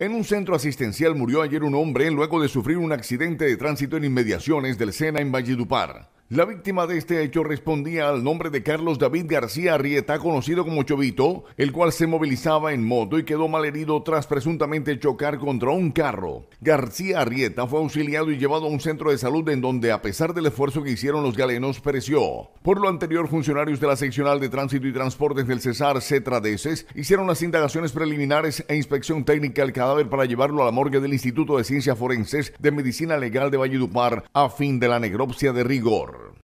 En un centro asistencial murió ayer un hombre luego de sufrir un accidente de tránsito en inmediaciones del Sena en Valledupar. La víctima de este hecho respondía al nombre de Carlos David García Arrieta, conocido como Chovito, el cual se movilizaba en moto y quedó malherido tras presuntamente chocar contra un carro. García Arrieta fue auxiliado y llevado a un centro de salud en donde, a pesar del esfuerzo que hicieron los galenos, pereció. Por lo anterior, funcionarios de la seccional de tránsito y transportes del Cesar Tradeses hicieron las indagaciones preliminares e inspección técnica al cadáver para llevarlo a la morgue del Instituto de Ciencias Forenses de Medicina Legal de Valledupar a fin de la necropsia de rigor.